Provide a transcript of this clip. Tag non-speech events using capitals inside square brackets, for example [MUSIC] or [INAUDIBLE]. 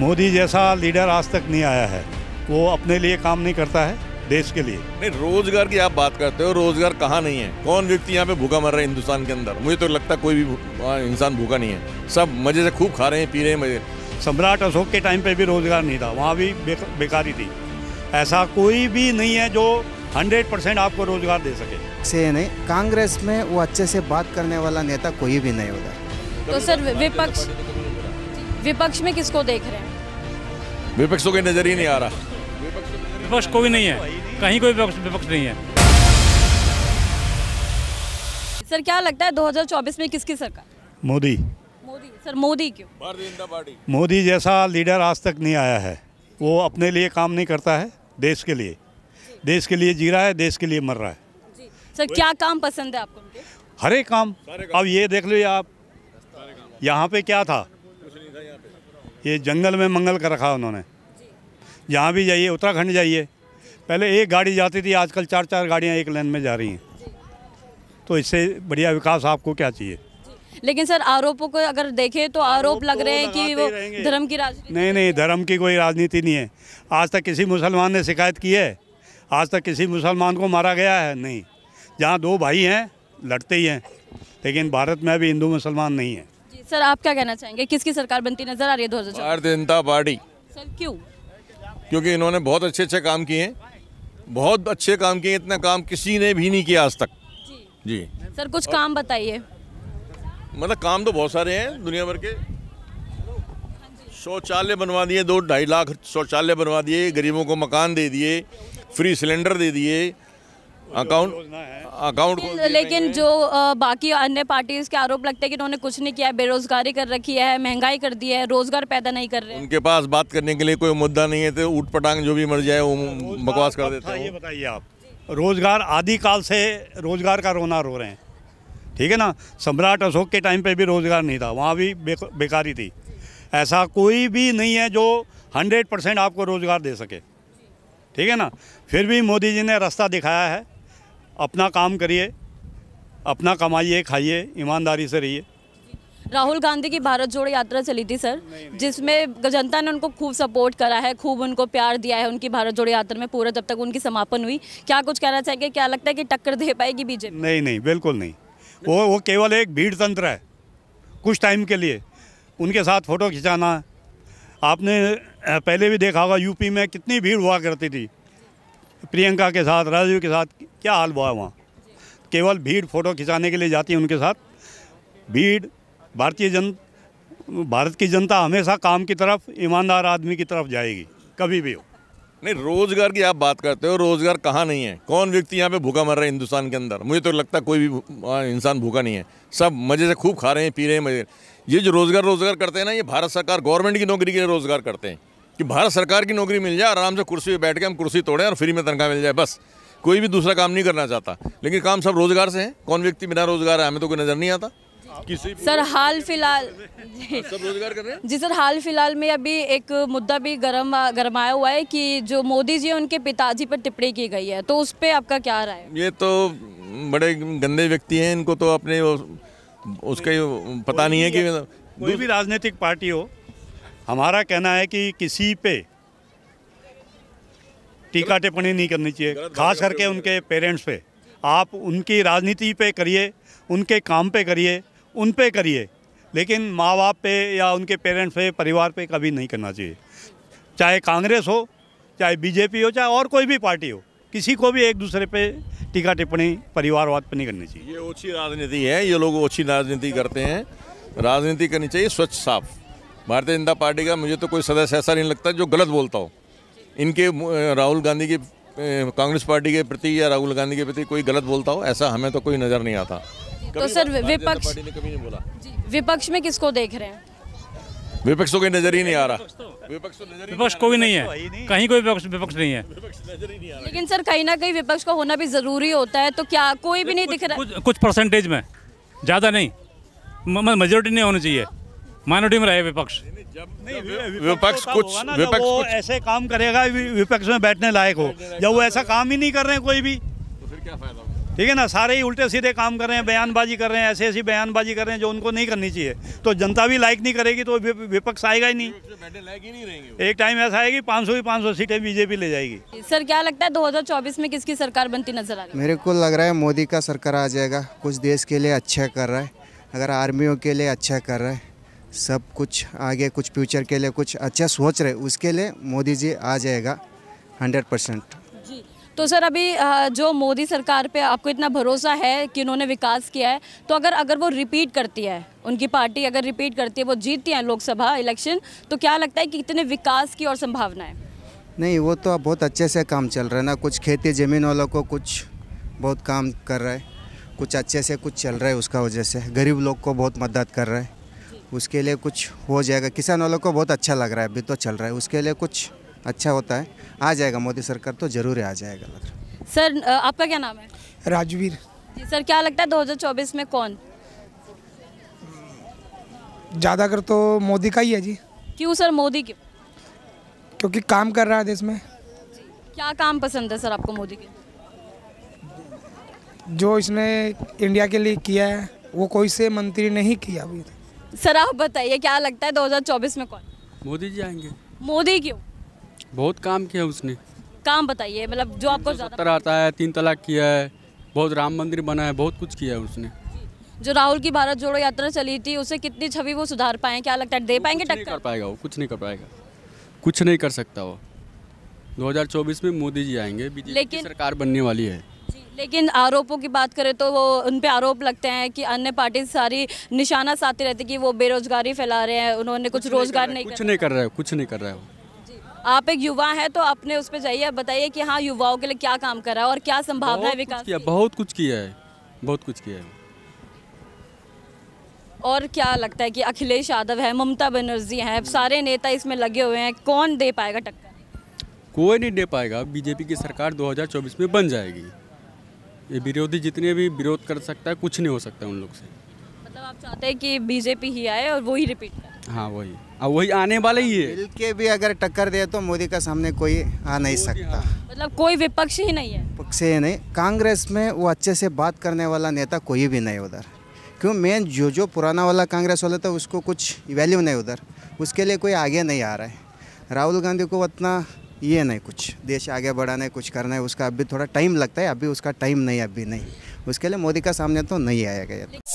मोदी जैसा लीडर आज तक नहीं आया है वो अपने लिए काम नहीं करता है देश के लिए नहीं रोजगार की आप बात करते हो रोजगार कहाँ नहीं है कौन व्यक्ति यहाँ पे भूखा मर रहा है हिंदुस्तान के अंदर मुझे तो लगता है कोई भी इंसान भूखा नहीं है सब मजे से खूब खा रहे हैं पी रहे हैं मजे सम्राट अशोक के टाइम पे भी रोजगार नहीं था वहाँ भी बेकारी थी ऐसा कोई भी नहीं है जो 100 परसेंट आपको रोजगार दे सके से नहीं कांग्रेस में वो अच्छे से बात करने वाला नेता कोई भी नहीं होगा तो सर विपक्ष विपक्ष में किसको देख रहे हैं विपक्ष तो को नजर ही नहीं आ रहा विपक्ष कोई नहीं है कहीं कोई विपक्ष नहीं है सर क्या लगता है 2024 में किसकी सरकार मोदी मोदी सर मोदी क्यों मोदी जैसा लीडर आज तक नहीं आया है वो अपने लिए काम नहीं करता है देश के लिए देश के लिए जी रहा है देश के लिए मर रहा है जी। सर क्या काम पसंद है आपको हरे काम।, काम अब ये देख लो आप यहाँ पे क्या था ये जंगल में मंगल कर रखा उन्होंने जहाँ भी जाइए उत्तराखंड जाइए पहले एक गाड़ी जाती थी आजकल चार चार गाड़ियाँ एक लाइन में जा रही हैं तो इससे बढ़िया विकास आपको क्या चाहिए लेकिन सर आरोपों को अगर देखें तो आरोप लग रहे हैं कि वो धर्म की राजनीति नहीं नहीं धर्म की कोई राजनीति नहीं है आज तक किसी मुसलमान ने शिकायत की है आज तक किसी मुसलमान को मारा गया है नहीं जहाँ दो भाई हैं लड़ते ही हैं लेकिन भारत में अभी हिंदू मुसलमान नहीं है सर आप क्या कहना चाहेंगे किसकी सरकार बनती नजर आ रही है दो हजार भारतीय जनता पार्टी सर क्यों क्योंकि इन्होंने बहुत अच्छे अच्छे काम किए हैं बहुत अच्छे काम किए इतना काम किसी ने भी नहीं किया आज तक जी, जी। सर कुछ और... काम बताइए मतलब काम तो बहुत सारे हैं दुनिया भर के शौचालय बनवा दिए दो ढाई लाख शौचालय बनवा दिए गरीबों को मकान दे दिए फ्री सिलेंडर दे दिए अकाउंट अकाउंट लेकिन जो बाकी अन्य पार्टीज के आरोप लगते हैं कि उन्होंने कुछ नहीं किया है बेरोजगारी कर रखी है महंगाई कर दी है रोजगार पैदा नहीं कर रहे उनके पास बात करने के लिए कोई मुद्दा नहीं है तो ऊट पटांग जो भी मर जाए वो बकवास कर देते हैं बताइए आप रोजगार आदि काल से रोजगार का रोना रो रहे हैं ठीक है ना सम्राट अशोक के टाइम पर भी रोजगार नहीं था वहाँ भी बेकारी थी ऐसा कोई भी नहीं है जो हंड्रेड परसेंट आपको रोज़गार दे सके ठीक है ना फिर भी मोदी जी ने रास्ता दिखाया है अपना काम करिए अपना कमाइए खाइए ईमानदारी से रहिए राहुल गांधी की भारत जोड़ो यात्रा चली थी सर जिसमें जनता ने उनको खूब सपोर्ट करा है खूब उनको प्यार दिया है उनकी भारत जोड़ो यात्रा में पूरा जब तक उनकी समापन हुई क्या कुछ कहना चाहेंगे क्या लगता है कि टक्कर दे पाएगी बीजेपी नहीं नहीं बिल्कुल नहीं वो वो केवल एक भीड़ तंत्र है कुछ टाइम के लिए उनके साथ फ़ोटो खिंचाना आपने पहले भी देखा होगा यूपी में कितनी भीड़ हुआ करती थी प्रियंका के साथ राजीव के साथ क्या हाल हुआ वहाँ केवल भीड़ फोटो खिंचाने के लिए जाती है उनके साथ भीड़ भारतीय जन भारत की जनता हमेशा काम की तरफ ईमानदार आदमी की तरफ जाएगी कभी भी हो नहीं रोजगार की आप बात करते हो रोजगार कहाँ नहीं है कौन व्यक्ति यहाँ पे भूखा मर रहा है हिंदुस्तान के अंदर मुझे तो लगता कोई भी इंसान भूखा नहीं है सब मज़े से खूब खा रहे हैं पी रहे हैं मजे ये जो रोजगार रोजगार करते हैं ना ये भारत सरकार गवर्नमेंट की नौकरी के लिए रोजगार करते हैं कि भारत सरकार की नौकरी मिल जाए आराम से कुर्सी पे बैठ के हम कुर्सी तोड़ें और फ्री में तनख्वाह मिल जाए बस कोई भी दूसरा काम नहीं करना चाहता लेकिन काम सब रोजगार से है कौन व्यक्ति बिना रोजगार है हमें तो कोई नज़र नहीं आता सर हाल फिलहाल [LAUGHS] सब रोजगार कर रहे हैं जी सर हाल फिलहाल में अभी एक मुद्दा भी गरम गरमाया हुआ है कि जो मोदी जी उनके पिताजी पर टिप्पणी की गई है तो उस पर आपका क्या राय ये तो बड़े गंदे व्यक्ति हैं इनको तो अपने उसका पता नहीं है कि कोई भी राजनीतिक पार्टी हो हमारा कहना है कि किसी पे टीका टिप्पणी नहीं करनी चाहिए खास करके उनके पेरेंट्स पे आप उनकी राजनीति पे करिए उनके काम पे करिए उन पे करिए लेकिन माँ बाप पे या उनके पेरेंट्स पे परिवार पे कभी नहीं करना चाहिए चाहे कांग्रेस हो चाहे बीजेपी हो चाहे और कोई भी पार्टी हो किसी को भी एक दूसरे पे टीका टिप्पणी परिवारवाद पर नहीं करनी चाहिए ये ओछी राजनीति है ये लोग ओछी राजनीति करते हैं राजनीति करनी चाहिए स्वच्छ साफ भारतीय जनता पार्टी का मुझे तो कोई सदस्य ऐसा नहीं लगता जो गलत बोलता हो इनके राहुल गांधी के कांग्रेस पार्टी के प्रति या राहुल गांधी के प्रति कोई गलत बोलता हो ऐसा हमें तो कोई नज़र नहीं आता तो सर विपक्ष ने कभी नहीं बोला विपक्ष में किसको देख रहे हैं विपक्ष तो कोई नजर ही नहीं आ रहा विपक्ष तो नजर विपक्ष कोई नहीं है तो कहीं कोई विपक्ष विपक्ष नहीं है तो लेकिन सर कहीं ना कहीं विपक्ष का होना भी जरूरी होता है तो क्या कोई भी नहीं दिख रहा कुछ परसेंटेज में ज़्यादा नहीं मेजोरिटी नहीं होनी चाहिए माइनोरिटी में रहे विपक्ष नहीं, विपक्ष कुछ विपक्ष वो ऐसे काम करेगा विपक्ष में बैठने लायक हो जब वो ऐसा काम ही नहीं कर रहे हैं कोई भी तो फिर क्या फायदा ठीक है ना सारे ही उल्टे सीधे काम कर रहे हैं बयानबाजी कर रहे हैं ऐसे ऐसी बयानबाजी कर रहे हैं जो उनको नहीं करनी चाहिए तो जनता भी लाइक नहीं करेगी तो विपक्ष आएगा ही नहीं एक टाइम ऐसा आएगी पाँच सौ ही पाँच सौ सीटें बीजेपी ले जाएगी सर क्या लगता है चौबीस में किसकी सरकार बनती नजर आ रही मेरे को लग रहा है मोदी का सरकार आ जाएगा कुछ देश के लिए अच्छा कर रहा है अगर आर्मियों के लिए अच्छा कर रहा है सब कुछ आगे कुछ फ्यूचर के लिए कुछ अच्छा सोच रहे उसके लिए मोदी जी आ जाएगा हंड्रेड परसेंट जी तो सर अभी जो मोदी सरकार पे आपको इतना भरोसा है कि उन्होंने विकास किया है तो अगर अगर वो रिपीट करती है उनकी पार्टी अगर रिपीट करती है वो जीतती है लोकसभा इलेक्शन तो क्या लगता है कि कितने विकास की और संभावना है नहीं वो तो अब बहुत अच्छे से काम चल रहा है ना कुछ खेती ज़मीन वालों को कुछ बहुत काम कर रहा है कुछ अच्छे से कुछ चल रहा है उसका वजह से गरीब लोग को बहुत मदद कर रहा है उसके लिए कुछ हो जाएगा किसान वालों को बहुत अच्छा लग रहा है अभी तो चल रहा है उसके लिए कुछ अच्छा होता है आ जाएगा मोदी सरकार तो ज़रूर आ जाएगा लग सर आपका क्या नाम है राजवीर जी सर क्या लगता है 2024 में कौन ज़्यादा कर तो मोदी का ही है जी क्यों सर मोदी क्यों क्योंकि काम कर रहा है देश में क्या काम पसंद है सर आपको मोदी के जो इसने इंडिया के लिए किया है वो कोई से मंत्री नहीं किया अभी तक सर आप बताइए क्या लगता है 2024 में कौन मोदी जी आएंगे मोदी क्यों बहुत काम किया उसने काम बताइए मतलब जो आपको सत्तर आता है तीन तलाक किया है बहुत राम मंदिर बना है बहुत कुछ किया है उसने जो राहुल की भारत जोड़ो यात्रा चली थी उसे कितनी छवि वो सुधार पाए क्या लगता है दे पाएंगे टक्कर कर पाएगा वो कुछ नहीं कर पाएगा कुछ नहीं कर सकता वो 2024 में मोदी जी आएंगे लेकिन सरकार बनने वाली है लेकिन आरोपों की बात करें तो वो उन पर आरोप लगते हैं कि अन्य पार्टी सारी निशाना साधती रहती कि वो बेरोजगारी फैला रहे हैं उन्होंने कुछ, कुछ रोजगार नहीं, नहीं कुछ नहीं कर रहे हो कुछ नहीं कर रहे हो आप एक युवा हैं तो अपने उस पर जाइए बताइए कि हाँ युवाओं के लिए क्या काम कर रहा है और क्या संभावना है विकास किया बहुत कुछ किया है बहुत कुछ किया है और क्या लगता है कि अखिलेश यादव है ममता बनर्जी हैं सारे नेता इसमें लगे हुए हैं कौन दे पाएगा टक्कर कोई नहीं दे पाएगा बीजेपी की सरकार 2024 में बन जाएगी ये विरोधी जितने भी विरोध कर सकता है कुछ नहीं हो सकता उन लोग से मतलब आप चाहते हैं कि बीजेपी ही आए और वही रिपीट हाँ वही अब वही आने वाले ही है के भी अगर टक्कर दे तो मोदी का सामने कोई आ नहीं सकता हाँ। मतलब कोई विपक्ष ही नहीं है पक्ष ही नहीं कांग्रेस में वो अच्छे से बात करने वाला नेता कोई भी नहीं उधर क्यों मेन जो जो पुराना वाला कांग्रेस वाला था तो उसको कुछ वैल्यू नहीं उधर उसके लिए कोई आगे नहीं आ रहा है राहुल गांधी को उतना ये नहीं कुछ देश आगे बढ़ाना है कुछ करना है उसका अभी थोड़ा टाइम लगता है अभी उसका टाइम नहीं अभी नहीं उसके लिए मोदी का सामने तो नहीं आया गया